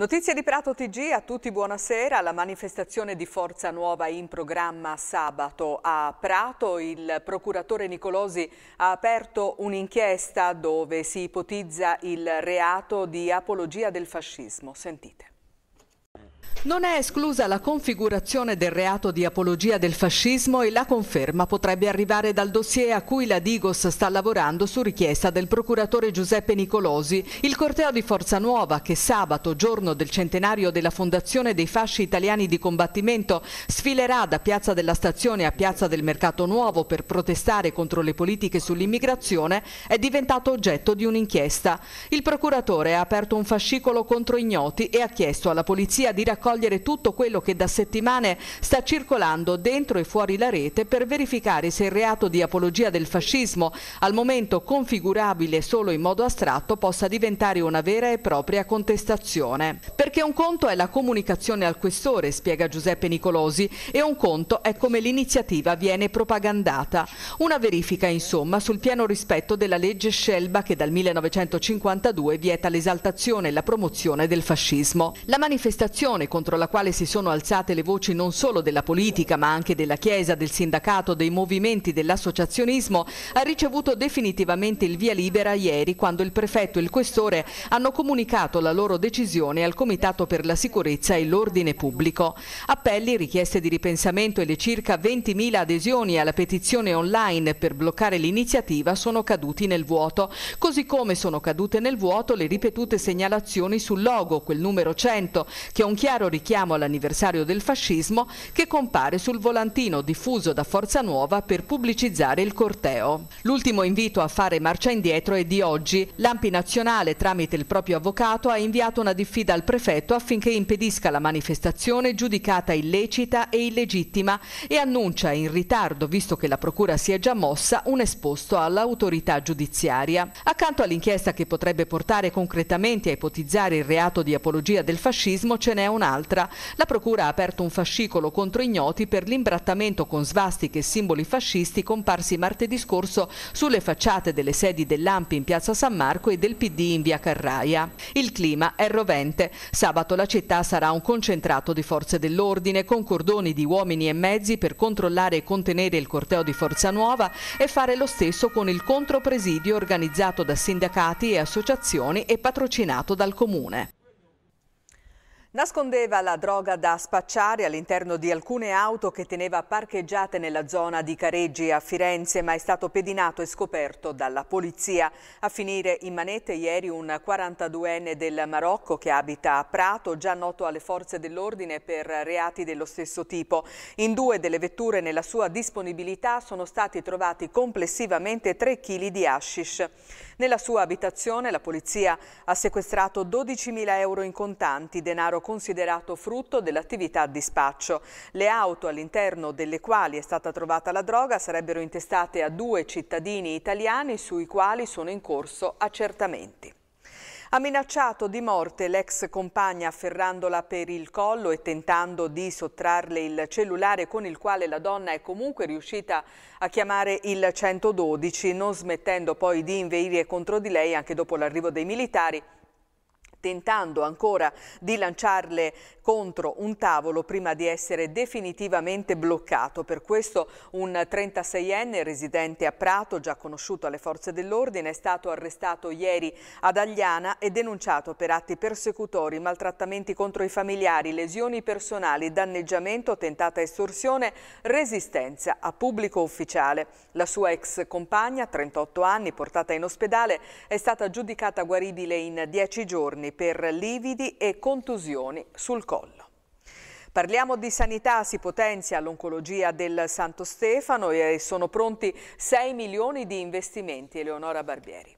Notizie di Prato TG, a tutti buonasera. La manifestazione di Forza Nuova in programma sabato a Prato. Il procuratore Nicolosi ha aperto un'inchiesta dove si ipotizza il reato di apologia del fascismo. Sentite. Non è esclusa la configurazione del reato di apologia del fascismo e la conferma potrebbe arrivare dal dossier a cui la Digos sta lavorando su richiesta del procuratore Giuseppe Nicolosi. Il corteo di Forza Nuova che sabato, giorno del centenario della fondazione dei fasci italiani di combattimento, sfilerà da Piazza della Stazione a Piazza del Mercato Nuovo per protestare contro le politiche sull'immigrazione, è diventato oggetto di un'inchiesta. Il procuratore ha aperto un fascicolo contro ignoti e ha chiesto alla polizia di raccogliere raccogliere tutto quello che da settimane sta circolando dentro e fuori la rete per verificare se il reato di apologia del fascismo, al momento configurabile solo in modo astratto, possa diventare una vera e propria contestazione. Perché un conto è la comunicazione al questore, spiega Giuseppe Nicolosi, e un conto è come l'iniziativa viene propagandata. Una verifica, insomma, sul pieno rispetto della legge Scelba che dal 1952 vieta l'esaltazione e la promozione del fascismo. La manifestazione con contro la quale si sono alzate le voci non solo della politica ma anche della Chiesa, del sindacato, dei movimenti, dell'associazionismo, ha ricevuto definitivamente il via libera ieri quando il prefetto e il questore hanno comunicato la loro decisione al Comitato per la Sicurezza e l'Ordine Pubblico. Appelli, richieste di ripensamento e le circa 20.000 adesioni alla petizione online per bloccare l'iniziativa sono caduti nel vuoto, così come sono cadute nel vuoto le ripetute segnalazioni sul logo, quel numero 100, che è un chiaro richiamo all'anniversario del fascismo che compare sul volantino diffuso da Forza Nuova per pubblicizzare il corteo. L'ultimo invito a fare marcia indietro è di oggi. L'Ampi Nazionale, tramite il proprio avvocato, ha inviato una diffida al prefetto affinché impedisca la manifestazione giudicata illecita e illegittima e annuncia in ritardo, visto che la procura si è già mossa, un esposto all'autorità giudiziaria. Accanto all'inchiesta che potrebbe portare concretamente a ipotizzare il reato di apologia del fascismo ce n'è un'altra l'altra. La procura ha aperto un fascicolo contro ignoti per l'imbrattamento con svastiche e simboli fascisti comparsi martedì scorso sulle facciate delle sedi dell'AMPI in piazza San Marco e del PD in via Carraia. Il clima è rovente. Sabato la città sarà un concentrato di forze dell'ordine con cordoni di uomini e mezzi per controllare e contenere il corteo di Forza Nuova e fare lo stesso con il contropresidio organizzato da sindacati e associazioni e patrocinato dal Comune. Nascondeva la droga da spacciare all'interno di alcune auto che teneva parcheggiate nella zona di Careggi a Firenze, ma è stato pedinato e scoperto dalla polizia. A finire in manette ieri un 42enne del Marocco che abita a Prato, già noto alle forze dell'ordine per reati dello stesso tipo. In due delle vetture nella sua disponibilità sono stati trovati complessivamente 3 kg di hashish. Nella sua abitazione la polizia ha sequestrato 12.000 euro in contanti, denaro considerato frutto dell'attività a dispaccio. Le auto all'interno delle quali è stata trovata la droga sarebbero intestate a due cittadini italiani sui quali sono in corso accertamenti. Ha minacciato di morte l'ex compagna afferrandola per il collo e tentando di sottrarle il cellulare con il quale la donna è comunque riuscita a chiamare il 112, non smettendo poi di inveire contro di lei anche dopo l'arrivo dei militari tentando ancora di lanciarle contro un tavolo prima di essere definitivamente bloccato. Per questo un 36enne residente a Prato, già conosciuto alle forze dell'ordine, è stato arrestato ieri ad Agliana e denunciato per atti persecutori, maltrattamenti contro i familiari, lesioni personali, danneggiamento, tentata estorsione, resistenza a pubblico ufficiale. La sua ex compagna, 38 anni, portata in ospedale, è stata giudicata guaribile in 10 giorni infortuni per lividi e contusioni sul collo. Parliamo di sanità, si potenzia l'oncologia del Santo Stefano e sono pronti 6 milioni di investimenti. Eleonora Barbieri.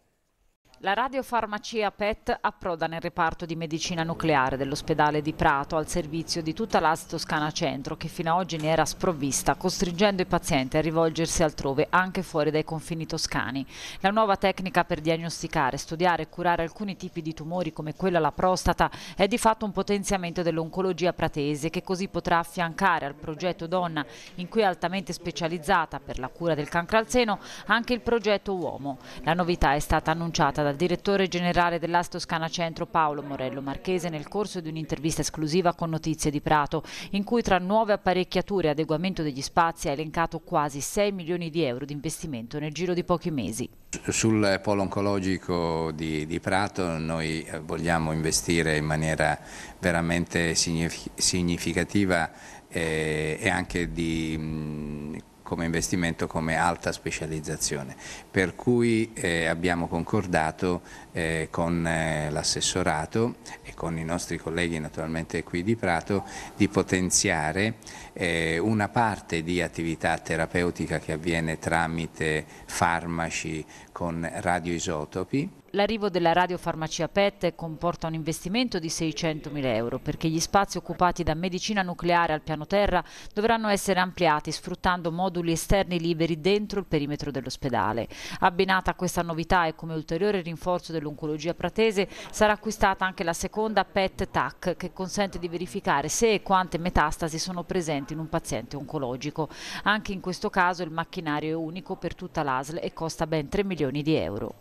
La radiofarmacia PET approda nel reparto di medicina nucleare dell'ospedale di Prato al servizio di tutta l'AS Toscana Centro che fino ad oggi ne era sprovvista, costringendo i pazienti a rivolgersi altrove anche fuori dai confini toscani. La nuova tecnica per diagnosticare, studiare e curare alcuni tipi di tumori come quello alla prostata è di fatto un potenziamento dell'oncologia pratese che così potrà affiancare al progetto Donna, in cui è altamente specializzata per la cura del cancro al seno, anche il progetto Uomo. La novità è stata annunciata da dal direttore generale dell'As Toscana Centro Paolo Morello Marchese nel corso di un'intervista esclusiva con Notizie di Prato, in cui tra nuove apparecchiature e adeguamento degli spazi ha elencato quasi 6 milioni di euro di investimento nel giro di pochi mesi. Sul polo oncologico di, di Prato noi eh, vogliamo investire in maniera veramente significativa eh, e anche di mm, come investimento come alta specializzazione, per cui eh, abbiamo concordato eh, con eh, l'assessorato e con i nostri colleghi naturalmente qui di Prato di potenziare eh, una parte di attività terapeutica che avviene tramite farmaci con radioisotopi L'arrivo della radiofarmacia PET comporta un investimento di 600.000 euro perché gli spazi occupati da medicina nucleare al piano terra dovranno essere ampliati sfruttando moduli esterni liberi dentro il perimetro dell'ospedale. Abbinata a questa novità e come ulteriore rinforzo dell'oncologia pratese sarà acquistata anche la seconda PET-TAC che consente di verificare se e quante metastasi sono presenti in un paziente oncologico. Anche in questo caso il macchinario è unico per tutta l'ASL e costa ben 3 milioni di euro.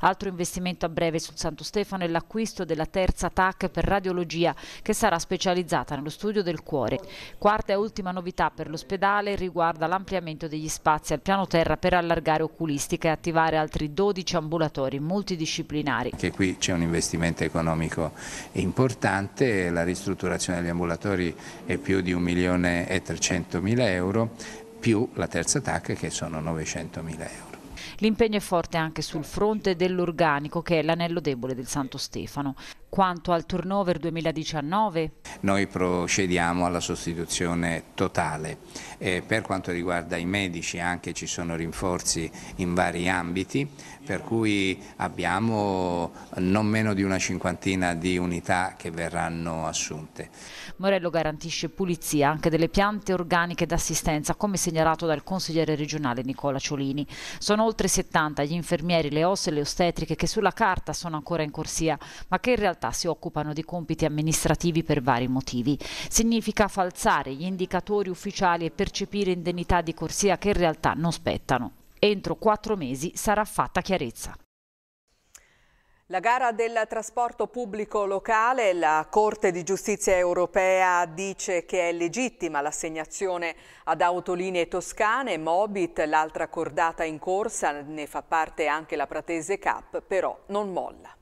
Altro investimento a breve sul Santo Stefano è l'acquisto della terza TAC per radiologia che sarà specializzata nello studio del cuore. Quarta e ultima novità per l'ospedale riguarda l'ampliamento degli spazi al piano terra per allargare oculistica e attivare altri 12 ambulatori multidisciplinari. Che qui c'è un investimento economico importante, la ristrutturazione degli ambulatori è più di 1 milione e 300 mila euro più la terza TAC che sono 900 mila euro. L'impegno è forte anche sul fronte dell'organico che è l'anello debole del Santo Stefano. Quanto al turnover 2019? Noi procediamo alla sostituzione totale. Eh, per quanto riguarda i medici anche ci sono rinforzi in vari ambiti, per cui abbiamo non meno di una cinquantina di unità che verranno assunte. Morello garantisce pulizia anche delle piante organiche d'assistenza, come segnalato dal consigliere regionale Nicola Ciolini. Sono oltre 70 gli infermieri, le osse e le ostetriche che sulla carta sono ancora in corsia, ma che in realtà realtà si occupano di compiti amministrativi per vari motivi. Significa falsare gli indicatori ufficiali e percepire indennità di corsia che in realtà non spettano. Entro quattro mesi sarà fatta chiarezza. La gara del trasporto pubblico locale, la Corte di Giustizia europea dice che è legittima l'assegnazione ad autolinee toscane, Mobit, l'altra cordata in corsa, ne fa parte anche la Pratese Cap, però non molla.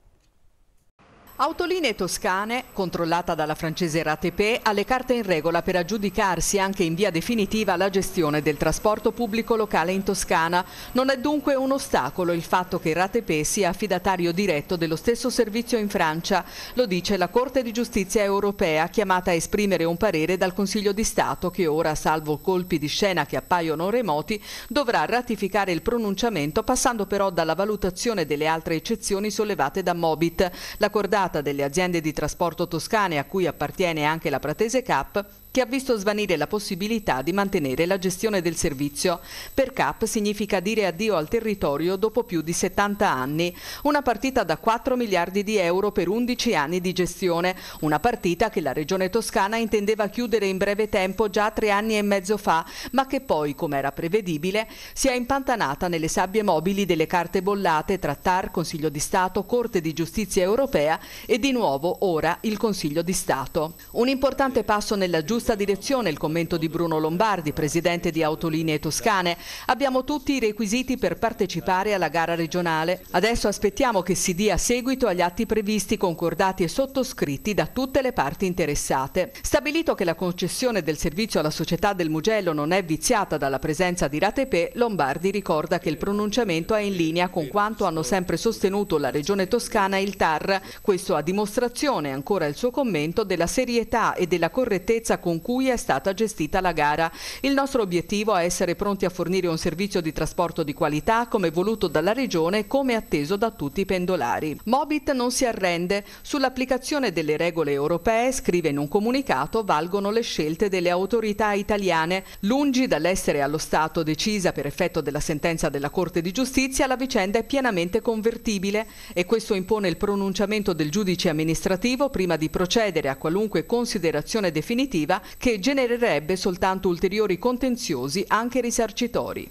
Autoline Toscane, controllata dalla francese Ratepe, ha le carte in regola per aggiudicarsi anche in via definitiva la gestione del trasporto pubblico locale in Toscana. Non è dunque un ostacolo il fatto che Ratepe sia affidatario diretto dello stesso servizio in Francia, lo dice la Corte di Giustizia europea chiamata a esprimere un parere dal Consiglio di Stato che ora, salvo colpi di scena che appaiono remoti, dovrà ratificare il pronunciamento passando però dalla valutazione delle altre eccezioni sollevate da Mobit. La manciata delle aziende di trasporto toscane a cui appartiene anche la Pratese Cap che ha visto svanire la possibilità di mantenere la gestione del servizio. Per CAP significa dire addio al territorio dopo più di 70 anni, una partita da 4 miliardi di euro per 11 anni di gestione, una partita che la Regione Toscana intendeva chiudere in breve tempo già tre anni e mezzo fa, ma che poi, come era prevedibile, si è impantanata nelle sabbie mobili delle carte bollate tra TAR, Consiglio di Stato, Corte di Giustizia europea e di nuovo ora il Consiglio di Stato. Un importante passo nella giusta direzione, il commento di Bruno Lombardi, presidente di Autolinee Toscane. Abbiamo tutti i requisiti per partecipare alla gara regionale. Adesso aspettiamo che si dia seguito agli atti previsti, concordati e sottoscritti da tutte le parti interessate. Stabilito che la concessione del servizio alla società del Mugello non è viziata dalla presenza di Ratepe, Lombardi ricorda che il pronunciamento è in linea con quanto hanno sempre sostenuto la regione toscana e il TAR. Questo questo a dimostrazione, ancora il suo commento, della serietà e della correttezza con cui è stata gestita la gara. Il nostro obiettivo è essere pronti a fornire un servizio di trasporto di qualità come voluto dalla Regione e come atteso da tutti i pendolari. Mobit non si arrende. Sull'applicazione delle regole europee, scrive in un comunicato, valgono le scelte delle autorità italiane. Lungi dall'essere allo Stato decisa per effetto della sentenza della Corte di Giustizia, la vicenda è pienamente convertibile e questo impone il pronunciamento del giudice giudice amministrativo prima di procedere a qualunque considerazione definitiva che genererebbe soltanto ulteriori contenziosi anche risarcitori.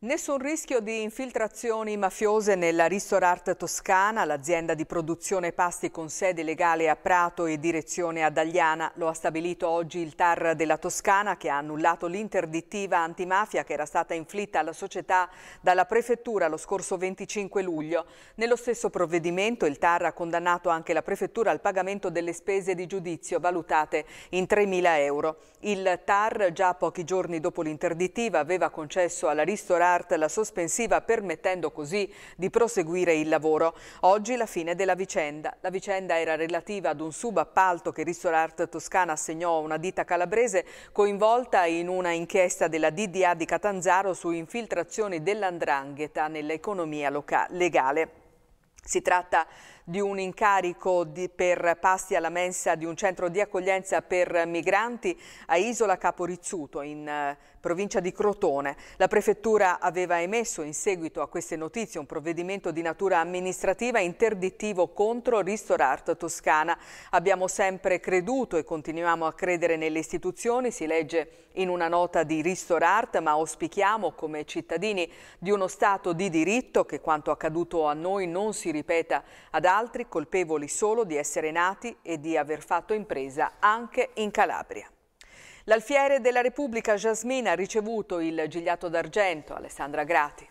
Nessun rischio di infiltrazioni mafiose nella Ristorart Toscana, l'azienda di produzione pasti con sede legale a Prato e direzione a Dagliana. Lo ha stabilito oggi il TAR della Toscana che ha annullato l'interdittiva antimafia che era stata inflitta alla società dalla prefettura lo scorso 25 luglio. Nello stesso provvedimento il TAR ha condannato anche la prefettura al pagamento delle spese di giudizio valutate in 3.000 euro. Il TAR già pochi giorni dopo l'interdittiva aveva concesso alla Ristorart Art la sospensiva permettendo così di proseguire il lavoro. Oggi la fine della vicenda. La vicenda era relativa ad un subappalto che Ristorart Toscana assegnò a una ditta calabrese coinvolta in una inchiesta della DDA di Catanzaro su infiltrazioni dell'andrangheta nell'economia legale. Si tratta di di un incarico di, per pasti alla mensa di un centro di accoglienza per migranti a Isola Capo Rizzuto in eh, provincia di Crotone. La prefettura aveva emesso in seguito a queste notizie un provvedimento di natura amministrativa interdittivo contro Ristorart Toscana. Abbiamo sempre creduto e continuiamo a credere nelle istituzioni, si legge in una nota di Ristorart, ma auspichiamo come cittadini di uno Stato di diritto che quanto accaduto a noi non si ripeta ad altri altri colpevoli solo di essere nati e di aver fatto impresa anche in Calabria. L'alfiere della Repubblica Jasmina ha ricevuto il Gigliato d'Argento, Alessandra Grati.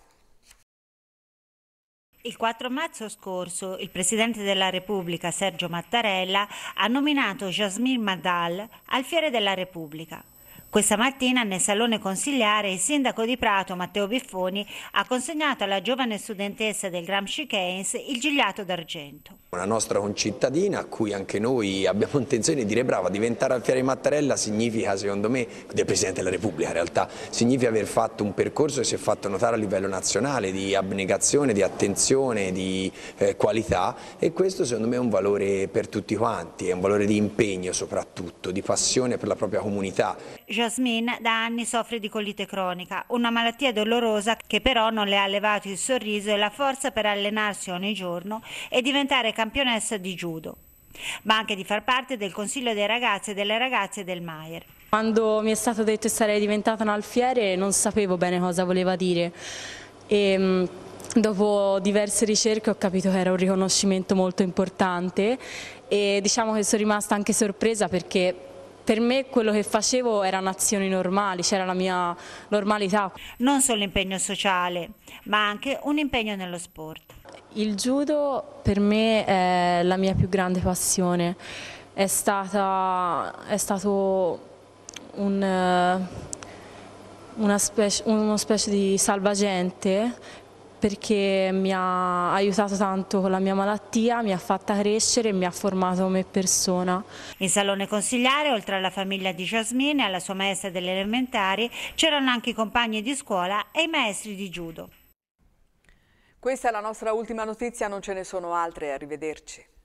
Il 4 marzo scorso il Presidente della Repubblica Sergio Mattarella ha nominato Jasmine Madal alfiere della Repubblica, questa mattina nel Salone Consigliare il sindaco di Prato Matteo Biffoni ha consegnato alla giovane studentessa del Gramsci Keynes il gigliato d'argento. Una nostra concittadina a cui anche noi abbiamo intenzione di dire brava, diventare Alfieri Mattarella significa secondo me, del Presidente della Repubblica in realtà, significa aver fatto un percorso che si è fatto notare a livello nazionale di abnegazione, di attenzione, di eh, qualità e questo secondo me è un valore per tutti quanti, è un valore di impegno soprattutto, di passione per la propria comunità Jasmine da anni soffre di colite cronica, una malattia dolorosa che però non le ha levato il sorriso e la forza per allenarsi ogni giorno e diventare campionessa di judo, ma anche di far parte del consiglio dei ragazzi e delle ragazze del Maier. Quando mi è stato detto che sarei diventata un'alfiere non sapevo bene cosa voleva dire e mm, dopo diverse ricerche ho capito che era un riconoscimento molto importante e diciamo che sono rimasta anche sorpresa perché per me quello che facevo erano azioni normali, c'era la mia normalità. Non solo impegno sociale, ma anche un impegno nello sport. Il judo per me è la mia più grande passione, è, stata, è stato un, una specie, uno specie di salvagente perché mi ha aiutato tanto con la mia malattia, mi ha fatta crescere e mi ha formato come persona. In salone consigliare, oltre alla famiglia di Jasmine e alla sua maestra delle elementari, c'erano anche i compagni di scuola e i maestri di judo. Questa è la nostra ultima notizia, non ce ne sono altre, arrivederci.